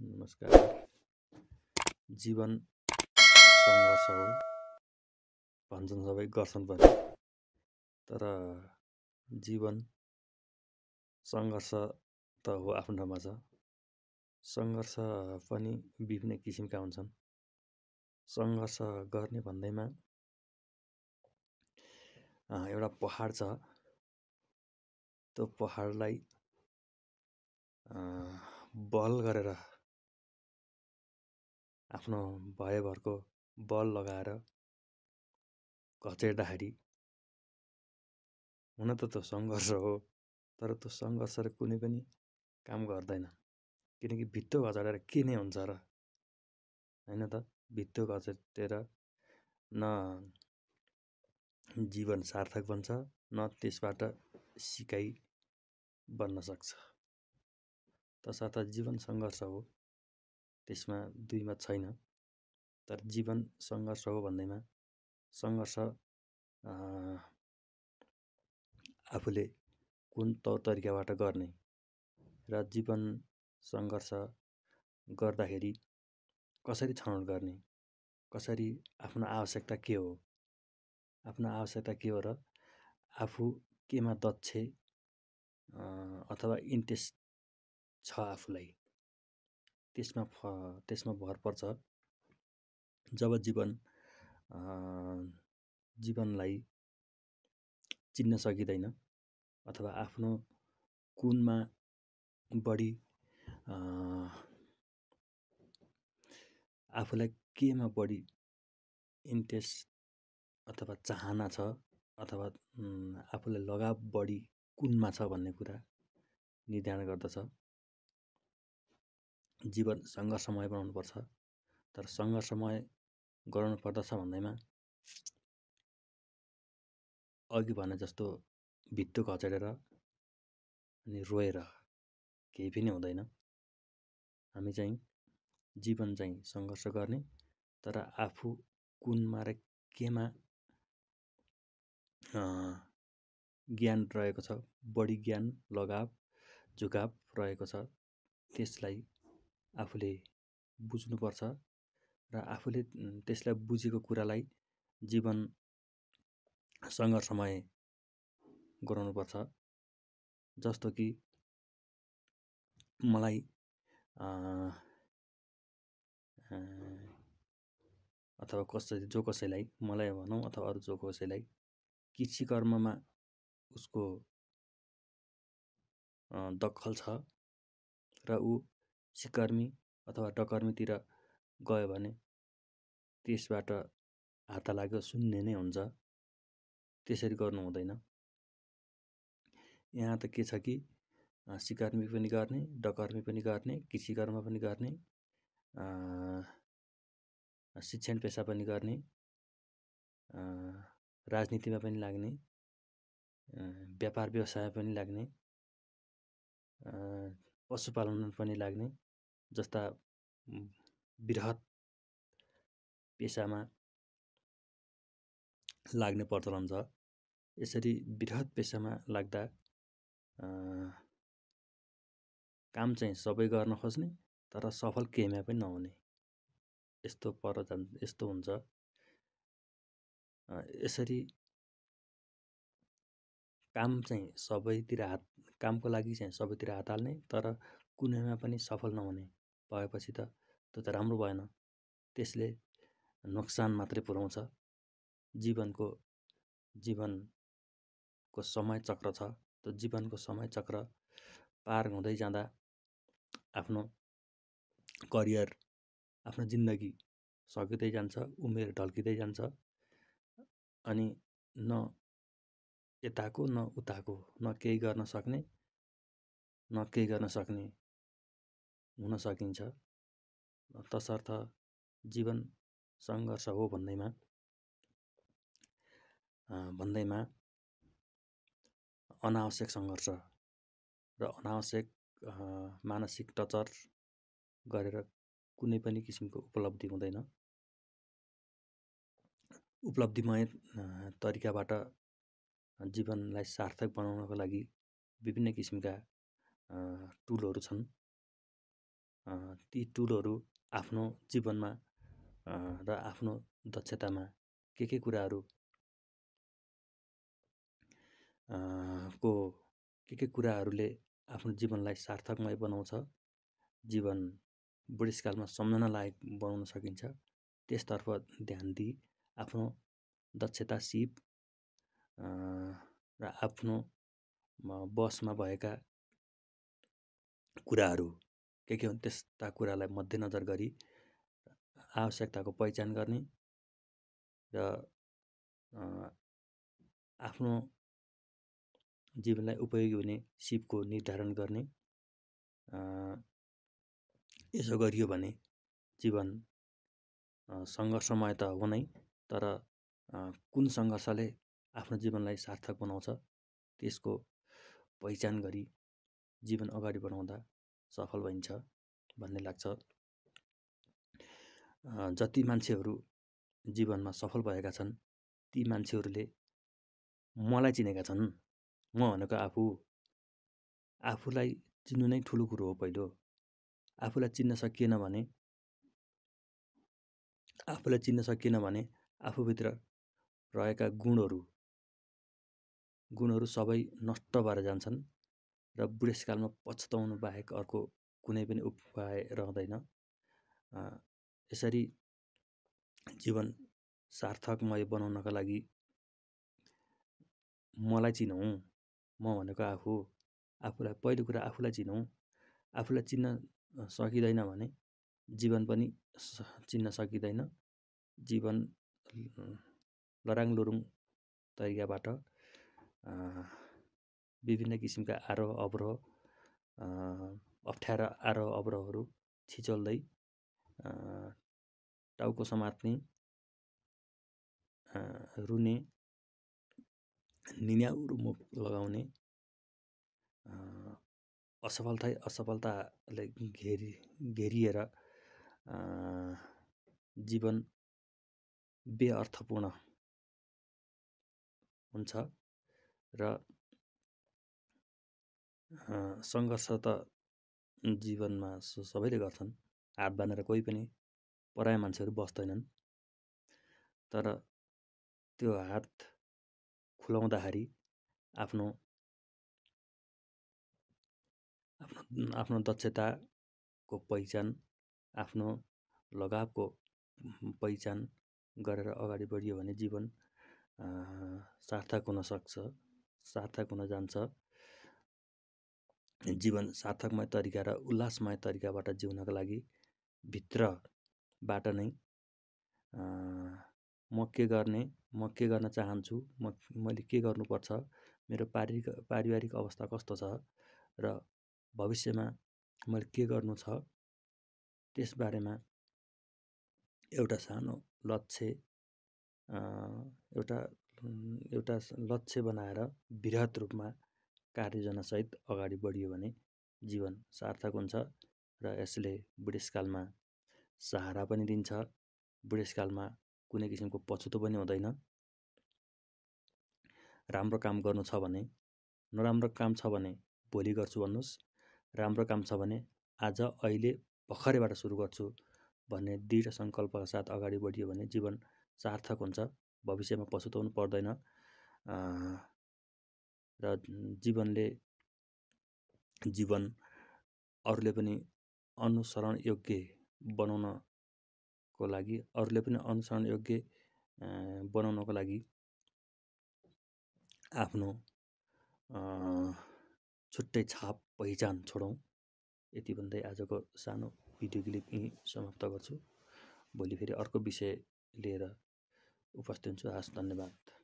नमस्कार जीवन सङ्घर्ष हो भन्छन् सबै गर्छन् पनि तर जीवन सङ्घर्ष त हो आफ्नो ठाउँमा छ सङ्घर्ष पनि विभिन्न किसिमका हुन्छन् सङ्घर्ष गर्ने भन्दैमा एउटा पहाड छ त्यो पहाडलाई बल गरेर आफ्नो भयभरको बल लगाएर घचेट्दाखेरि हुन त त्यो सङ्घर्ष हो तर त्यो सङ्घर्षले कुनै पनि काम गर्दैन किनकि भित्तो घचेटेर के नै हुन्छ र होइन त भित्तो घचेटेर न जीवन सार्थक बन्छ न त्यसबाट सिकाइ बन्न सक्छ तसर्थ जीवन सङ्घर्ष हो त्यसमा दुईमा छैन तर जीवन सङ्घर्ष हो भन्दैमा सङ्घर्ष आफूले कुन तौर तरिकाबाट गर्ने र जीवन सङ्घर्ष गर्दाखेरि कसरी छनौट गर्ने कसरी आफ्नो आवश्यकता के हो आफ्नो आवश्यकता के हो र आफू केमा दक्ष अथवा इन्ट्रेस्ट छ आफूलाई त्यसमा फ त्यसमा भर पर्छ जब जीवन जीवनलाई चिन्न सकिँदैन अथवा आफ्नो कुनमा बढी आफूलाई केमा बढी इन्ट्रेस्ट अथवा चाहना छ अथवा आफूलाई लगाव बढी कुनमा छ भन्ने कुरा निर्धारण गर्दछ जीवन सङ्घर्षमय बनाउनुपर्छ तर सङ्घर्षमय गराउनु पर्दछ भन्दैमा अघि भने जस्तो भित्तु घचेडेर अनि रोएर केही पनि हुँदैन हामी चाहिँ जीवन चाहिँ सङ्घर्ष गर्ने तर आफू कुनमा र केमा ज्ञान रहेको छ बढी ज्ञान लगाव झुकाव रहेको छ त्यसलाई आफूले बुझ्नुपर्छ र आफूले त्यसलाई बुझेको कुरालाई जीवन सङ्घर्षमय गराउनुपर्छ जस्तो कि मलाई अथवा कसै जो कसैलाई मलाई भनौँ अथवा अरू जो कसैलाई कृषि कर्ममा उसको दखल छ र ऊ सिकर्मी अथवा डकर्मीतिर गयो भने त्यसबाट हात लाग्यो सुन्ने नै हुन्छ त्यसरी गर्नु हुँदैन यहाँ त के छ कि सिकर्मी पनि गर्ने डकर्मी पनि गर्ने कृषि कृषिकर्म पनि गर्ने शिक्षण पेसा पनि गर्ने राजनीतिमा पनि लाग्ने व्यापार व्यवसाय पनि लाग्ने पशुपालन पनि लाग्ने जस्ता वृहत पेसामा लाग्ने प्रचलन छ यसरी वृहत पेसामा लाग्दा काम चाहिँ सबै गर्न खोज्ने तर सफल केहीमा पनि नहुने यस्तो पर जान् यस्तो हुन्छ यसरी काम चाहिँ सबैतिर हात कामको लागि चाहिँ सबैतिर हात हाल्ने तर कुनैमा पनि सफल नहुने भएपछि त त्यो त राम्रो भएन त्यसले नोक्सान मात्रै पुऱ्याउँछ जीवनको जीवनको समय चक्र छ त्यो जीवनको समय चक्र पार हुँदै जाँदा आफ्नो करियर आफ्नो जिन्दगी सकिँदै जान्छ उमेर ढल्किँदै जान्छ अनि न यताको न उताको न केही गर्न सक्ने न केही गर्न सक्ने हुन सकिन्छ तसर्थ जीवन सङ्घर्ष हो भन्दैमा भन्दैमा अनावश्यक सङ्घर्ष र अनावश्यक मानसिक टचर गरेर कुनै पनि किसिमको उपलब्धि हुँदैन उपलब्धिमय तरिकाबाट जीवनलाई सार्थक बनाउनको लागि विभिन्न किसिमका टुलहरू छन् ती टुलहरू आफ्नो जीवनमा र आफ्नो दक्षतामा के के कुराहरू को के के कुराहरूले आफ्नो जीवनलाई सार्थकमय बनाउँछ जीवन बुढेसकालमा सम्झना लायक बनाउन सकिन्छ त्यसतर्फ ध्यान दिई आफ्नो दक्षता सिप र आफ्नो बसमा भएका कुराहरू के के हुन् त्यस्ता कुरालाई मध्यनजर गरी आवश्यकताको पहिचान गर्ने र आफ्नो जीवनलाई उपयोगी हुने सिपको निर्धारण गर्ने यसो गरियो भने जीवन सङ्घर्षमय त हो नै तर कुन सङ्घर्षले आफ्नो जीवनलाई सार्थक बनाउँछ त्यसको पहिचान गरी जीवन अगाडि बढाउँदा सफल भइन्छ भन्ने लाग्छ जति मान्छेहरू जीवनमा सफल भएका छन् ती मान्छेहरूले मलाई चिनेका छन् म भनेको आफू आफूलाई चिन्नु नै ठुलो कुरो हो पहिलो आफूलाई चिन्न सकिएन भने आफूलाई चिन्न सकिएन भने आफूभित्र रहेका गुणहरू गुणहरू सबै नष्ट भएर जान्छन् र बुढेसकालमा पछताउनु बाहेक अर्को कुनै पनि उपाय रहँदैन यसरी जीवन सार्थकमय बनाउनका लागि मलाई चिनौँ म भनेको आफू आफूलाई पहिलो कुरा आफूलाई चिनौँ आफूलाई चिन्न सकिँदैन भने जीवन पनि चिन्न सकिँदैन जीवन लराङ लुरुङ तरिकाबाट विभिन्न किसिमका आरोह अवरोह अप्ठ्यारा आरोह अवरोहहरू छिचल्दै टाउको समात्ने रुने निन्याउरो मुख लगाउने असफलतै असफलताले घेरि घेरिएर जीवन बेअर्थपूर्ण हुन्छ र सङ्घर्ष त जीवनमा सबैले गर्छन् हात बाँधेर कोही पनि पराय मान्छेहरू बस्दैनन् तर त्यो हात खुलाउँदाखेरि आफ्नो आफ्नो आफ्नो दक्षताको पहिचान आफ्नो लगावको पहिचान गरेर अगाडि बढियो भने जीवन सार्थक हुनसक्छ सार्थक हुन जान्छ जीवन सार्थकमय तरिका र उल्लासमय तरिकाबाट जिउनको लागि भित्रबाट नै म के गर्ने म के गर्न चाहन्छु म मैले के गर्नुपर्छ मेरो पारिवारिक पारिवारिक अवस्था कस्तो छ र भविष्यमा मैले के गर्नु छ त्यसबारेमा एउटा सानो लक्ष्य एउटा एउटा लक्ष्य बनाएर वृहत रूपमा कार्ययोजनासहित अगाडि बढियो भने जीवन सार्थक हुन्छ र यसले बुढेसकालमा सहारा पनि दिन्छ बुढेसकालमा कुनै किसिमको पछुतो पनि हुँदैन राम्रो काम गर्नु छ भने नराम्रो काम छ भने भोलि गर्छु भन्नुहोस् राम्रो काम छ भने आज अहिले भर्खरैबाट सुरु गर्छु भन्ने दृढ सङ्कल्पका साथ अगाडि बढियो भने जीवन सार्थक हुन्छ भविष्यमा पछुताउनु पर्दैन र जीवनले जीवन अरूले पनि अनुसरण योग्य बनाउनको लागि अरूले पनि अनुसरण योग्य बनाउनको लागि आफ्नो छुट्टै छाप पहिचान छोडौँ यति भन्दै आजको सानो भिडियो क्लिप यहीँ समाप्त गर्छु भोलि फेरि अर्को विषय लिएर उपस्थित हुन्छु हस् धन्यवाद